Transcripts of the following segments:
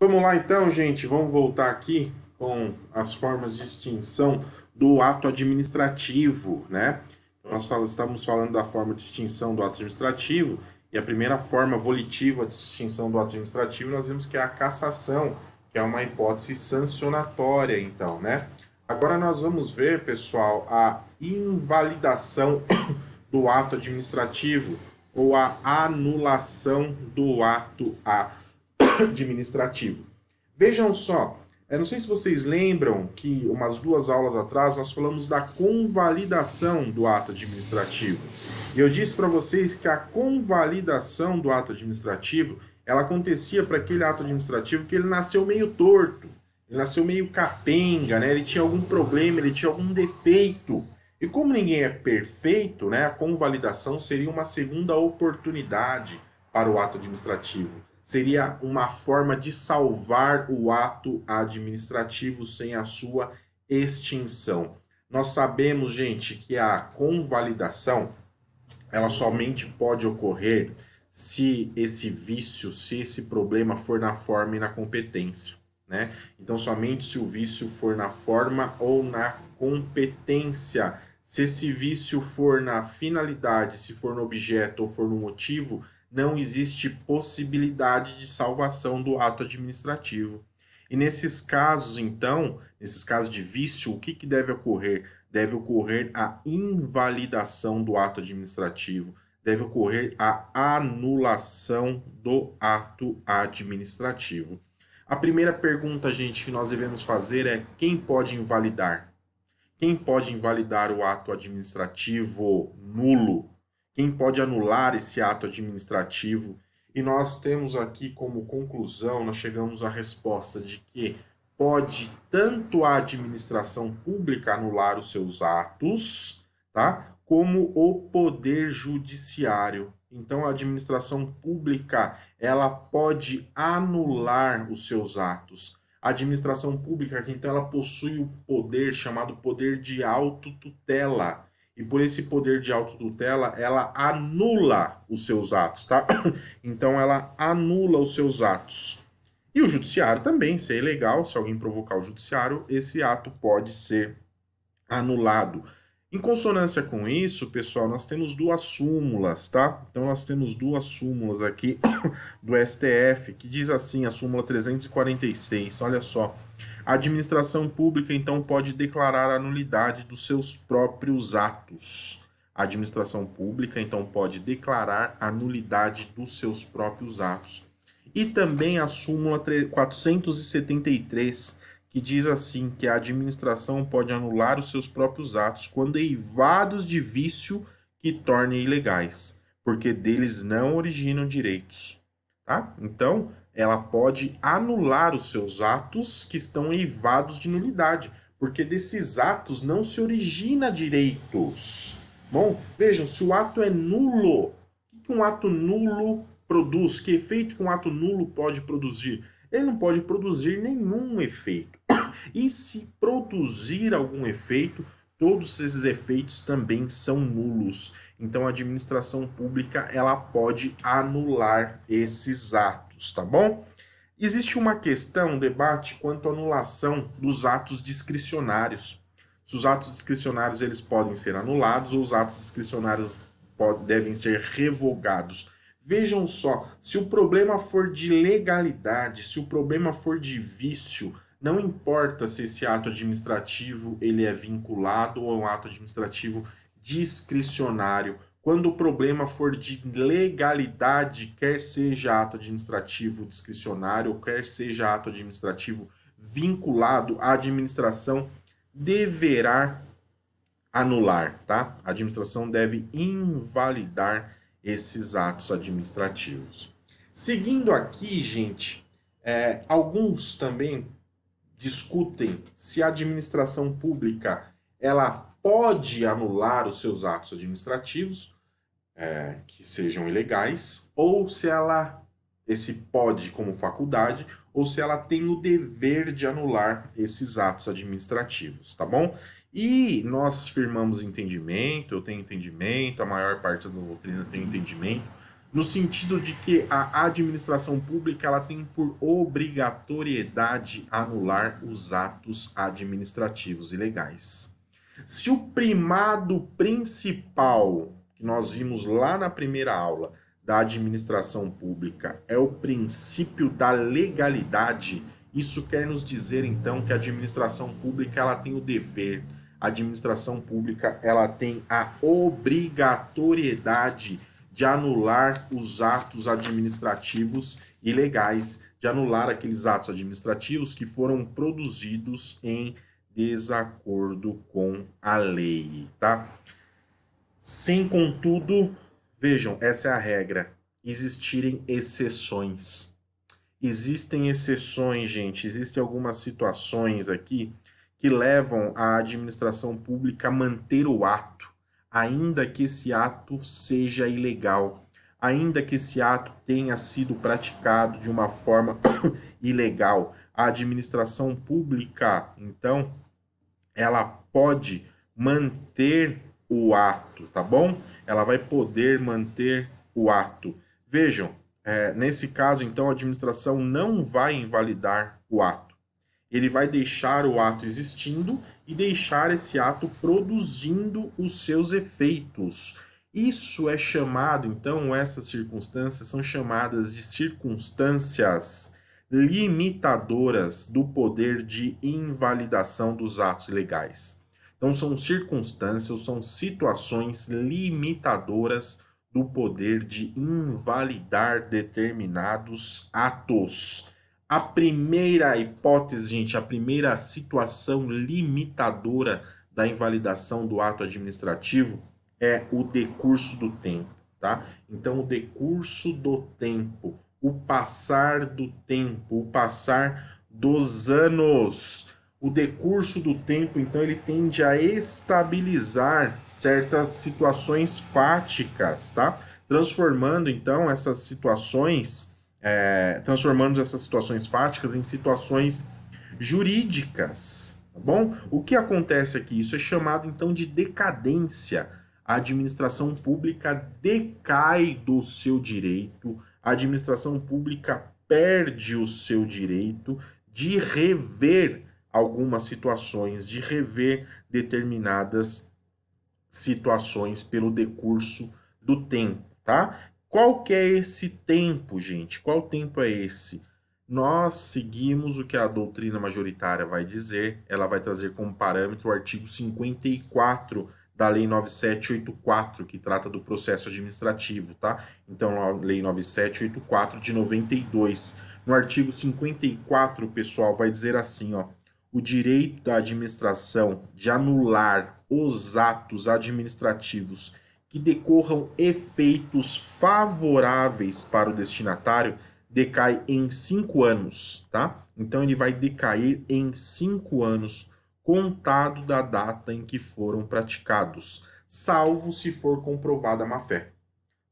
Vamos lá então, gente, vamos voltar aqui com as formas de extinção do ato administrativo, né? Então, nós estamos falando da forma de extinção do ato administrativo e a primeira forma volitiva de extinção do ato administrativo nós vimos que é a cassação, que é uma hipótese sancionatória, então, né? Agora nós vamos ver, pessoal, a invalidação do ato administrativo ou a anulação do ato administrativo administrativo. Vejam só, eu não sei se vocês lembram que umas duas aulas atrás nós falamos da convalidação do ato administrativo. E eu disse para vocês que a convalidação do ato administrativo, ela acontecia para aquele ato administrativo que ele nasceu meio torto, ele nasceu meio capenga, né? Ele tinha algum problema, ele tinha algum defeito. E como ninguém é perfeito, né? A convalidação seria uma segunda oportunidade para o ato administrativo seria uma forma de salvar o ato administrativo sem a sua extinção. Nós sabemos, gente, que a convalidação ela somente pode ocorrer se esse vício, se esse problema for na forma e na competência, né? Então somente se o vício for na forma ou na competência, se esse vício for na finalidade, se for no objeto ou for no motivo, não existe possibilidade de salvação do ato administrativo. E nesses casos, então, nesses casos de vício, o que, que deve ocorrer? Deve ocorrer a invalidação do ato administrativo, deve ocorrer a anulação do ato administrativo. A primeira pergunta, gente, que nós devemos fazer é quem pode invalidar? Quem pode invalidar o ato administrativo nulo? quem pode anular esse ato administrativo. E nós temos aqui como conclusão, nós chegamos à resposta de que pode tanto a administração pública anular os seus atos, tá? Como o poder judiciário. Então a administração pública, ela pode anular os seus atos. A administração pública, então ela possui o poder chamado poder de autotutela. tutela e por esse poder de autotutela, ela anula os seus atos, tá? Então ela anula os seus atos. E o judiciário também, se é ilegal, se alguém provocar o judiciário, esse ato pode ser anulado. Em consonância com isso, pessoal, nós temos duas súmulas, tá? Então nós temos duas súmulas aqui do STF, que diz assim, a súmula 346, olha só. A administração pública então pode declarar a nulidade dos seus próprios atos. A administração pública então pode declarar a nulidade dos seus próprios atos. E também a súmula 473, que diz assim que a administração pode anular os seus próprios atos quando eivados de vício que tornem ilegais, porque deles não originam direitos, tá? Então, ela pode anular os seus atos que estão eivados de nulidade, porque desses atos não se origina direitos. Bom, vejam, se o ato é nulo, o que um ato nulo produz? Que efeito que um ato nulo pode produzir? Ele não pode produzir nenhum efeito. E se produzir algum efeito, todos esses efeitos também são nulos. Então a administração pública ela pode anular esses atos tá bom? Existe uma questão, um debate quanto à anulação dos atos discricionários. Se os atos discricionários eles podem ser anulados ou os atos discricionários podem, devem ser revogados. Vejam só, se o problema for de legalidade, se o problema for de vício, não importa se esse ato administrativo ele é vinculado ou é um ato administrativo discricionário quando o problema for de legalidade, quer seja ato administrativo discricionário, quer seja ato administrativo vinculado à administração, deverá anular, tá? A administração deve invalidar esses atos administrativos. Seguindo aqui, gente, é, alguns também discutem se a administração pública ela pode anular os seus atos administrativos é, que sejam ilegais, ou se ela, esse pode como faculdade, ou se ela tem o dever de anular esses atos administrativos, tá bom? E nós firmamos entendimento, eu tenho entendimento, a maior parte da doutrina tem entendimento, no sentido de que a administração pública ela tem por obrigatoriedade anular os atos administrativos ilegais. Se o primado principal que nós vimos lá na primeira aula da administração pública é o princípio da legalidade, isso quer nos dizer então que a administração pública ela tem o dever, a administração pública ela tem a obrigatoriedade de anular os atos administrativos ilegais, de anular aqueles atos administrativos que foram produzidos em desacordo com a lei, tá? Sem contudo, vejam, essa é a regra, existirem exceções. Existem exceções, gente, existem algumas situações aqui que levam a administração pública a manter o ato, ainda que esse ato seja ilegal, ainda que esse ato tenha sido praticado de uma forma ilegal. A administração pública, então, ela pode manter o ato, tá bom? Ela vai poder manter o ato. Vejam, é, nesse caso, então, a administração não vai invalidar o ato. Ele vai deixar o ato existindo e deixar esse ato produzindo os seus efeitos. Isso é chamado, então, essas circunstâncias são chamadas de circunstâncias limitadoras do poder de invalidação dos atos legais. Então, são circunstâncias, são situações limitadoras do poder de invalidar determinados atos. A primeira hipótese, gente, a primeira situação limitadora da invalidação do ato administrativo é o decurso do tempo, tá? Então, o decurso do tempo o passar do tempo, o passar dos anos. O decurso do tempo, então, ele tende a estabilizar certas situações fáticas, tá? Transformando, então, essas situações, é, transformando essas situações fáticas em situações jurídicas, tá bom? O que acontece aqui? Isso é chamado, então, de decadência. A administração pública decai do seu direito a administração pública perde o seu direito de rever algumas situações, de rever determinadas situações pelo decurso do tempo, tá? Qual que é esse tempo, gente? Qual tempo é esse? Nós seguimos o que a doutrina majoritária vai dizer, ela vai trazer como parâmetro o artigo 54 da Lei 9784, que trata do processo administrativo, tá? Então, a Lei 9784 de 92. No artigo 54, o pessoal vai dizer assim, ó: o direito da administração de anular os atos administrativos que decorram efeitos favoráveis para o destinatário decai em cinco anos, tá? Então ele vai decair em cinco anos contado da data em que foram praticados, salvo se for comprovada a má-fé.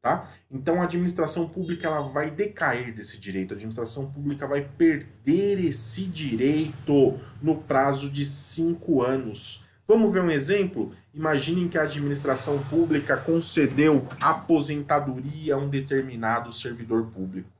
Tá? Então a administração pública ela vai decair desse direito, a administração pública vai perder esse direito no prazo de cinco anos. Vamos ver um exemplo? Imaginem que a administração pública concedeu aposentadoria a um determinado servidor público.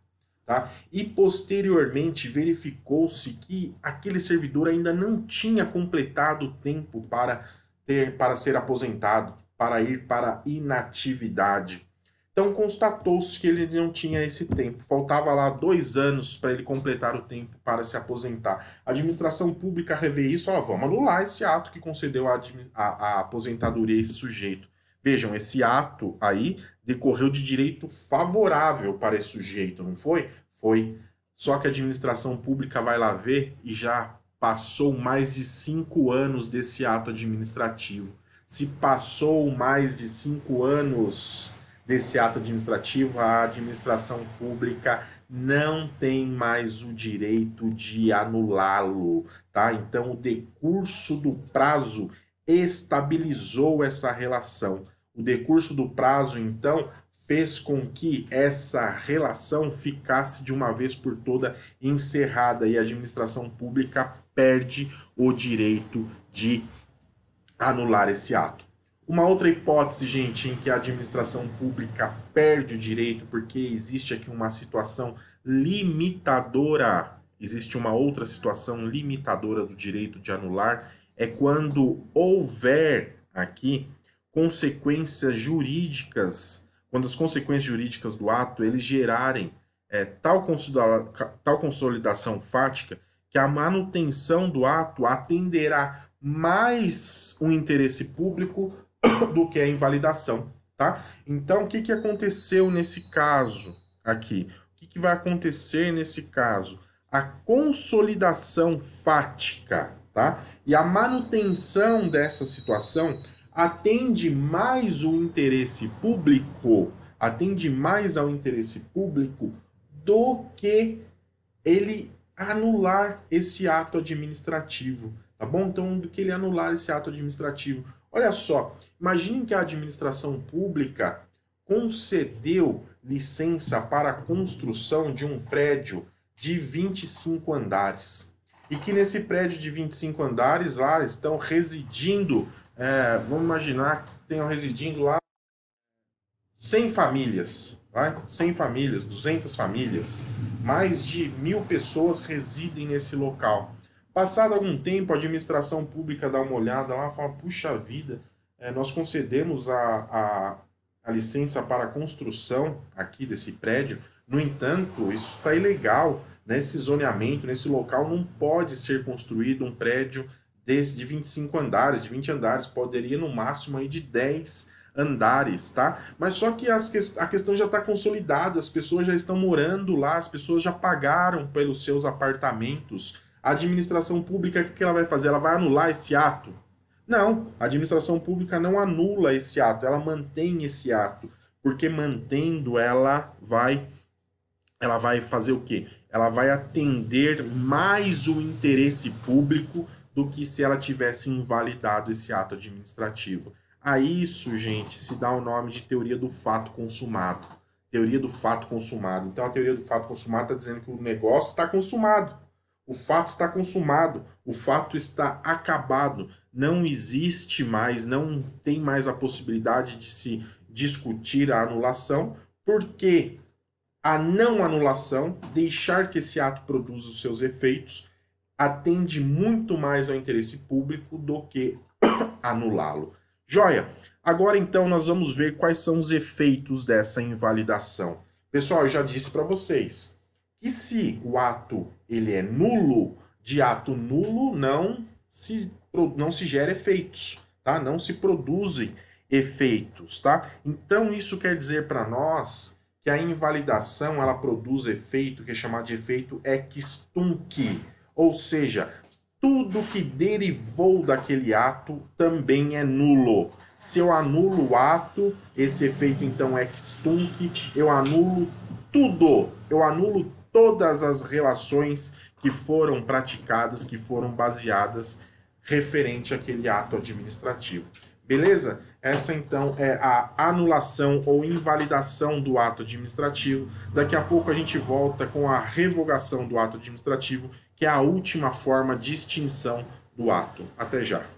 Tá? E posteriormente verificou-se que aquele servidor ainda não tinha completado o tempo para ter para ser aposentado, para ir para inatividade. Então constatou-se que ele não tinha esse tempo. Faltava lá dois anos para ele completar o tempo para se aposentar. A administração pública revê isso, ó, vamos anular esse ato que concedeu a, a, a aposentadoria a esse sujeito. Vejam, esse ato aí decorreu de direito favorável para esse sujeito, não foi? Foi. Só que a administração pública vai lá ver e já passou mais de cinco anos desse ato administrativo. Se passou mais de cinco anos desse ato administrativo, a administração pública não tem mais o direito de anulá-lo, tá? Então, o decurso do prazo estabilizou essa relação. O decurso do prazo, então, fez com que essa relação ficasse de uma vez por toda encerrada e a administração pública perde o direito de anular esse ato. Uma outra hipótese, gente, em que a administração pública perde o direito porque existe aqui uma situação limitadora, existe uma outra situação limitadora do direito de anular, é quando houver aqui consequências jurídicas, quando as consequências jurídicas do ato eles gerarem é, tal, tal consolidação fática que a manutenção do ato atenderá mais o interesse público do que a invalidação, tá? Então, o que, que aconteceu nesse caso aqui? O que, que vai acontecer nesse caso? A consolidação fática, tá? E a manutenção dessa situação atende mais o interesse público, atende mais ao interesse público do que ele anular esse ato administrativo, tá bom? Então, do que ele anular esse ato administrativo. Olha só, imagine que a administração pública concedeu licença para a construção de um prédio de 25 andares. E que nesse prédio de 25 andares lá estão residindo é, vamos imaginar que tenham residindo lá 100 famílias, vai? 100 famílias, 200 famílias, mais de mil pessoas residem nesse local. Passado algum tempo, a administração pública dá uma olhada lá e fala: puxa vida, é, nós concedemos a, a, a licença para a construção aqui desse prédio, no entanto, isso está ilegal. Nesse né? zoneamento, nesse local, não pode ser construído um prédio de 25 andares, de 20 andares, poderia no máximo aí de 10 andares, tá? Mas só que as, a questão já está consolidada, as pessoas já estão morando lá, as pessoas já pagaram pelos seus apartamentos. A administração pública, o que ela vai fazer? Ela vai anular esse ato? Não, a administração pública não anula esse ato, ela mantém esse ato, porque mantendo ela vai ela vai fazer o quê? Ela vai atender mais o interesse público do que se ela tivesse invalidado esse ato administrativo. A isso, gente, se dá o nome de teoria do fato consumado. Teoria do fato consumado. Então, a teoria do fato consumado está dizendo que o negócio está consumado. O fato está consumado. O fato está acabado. Não existe mais, não tem mais a possibilidade de se discutir a anulação, porque a não anulação, deixar que esse ato produza os seus efeitos, atende muito mais ao interesse público do que anulá-lo. Joia! Agora então nós vamos ver quais são os efeitos dessa invalidação. Pessoal, eu já disse para vocês que se o ato ele é nulo, de ato nulo não se não se gera efeitos, tá? Não se produzem efeitos, tá? Então isso quer dizer para nós que a invalidação ela produz efeito que é chamado de efeito ex tunc ou seja, tudo que derivou daquele ato também é nulo. Se eu anulo o ato, esse efeito então é extunc, eu anulo tudo, eu anulo todas as relações que foram praticadas, que foram baseadas referente àquele ato administrativo. Beleza? Essa então é a anulação ou invalidação do ato administrativo. Daqui a pouco a gente volta com a revogação do ato administrativo que é a última forma de extinção do ato. Até já.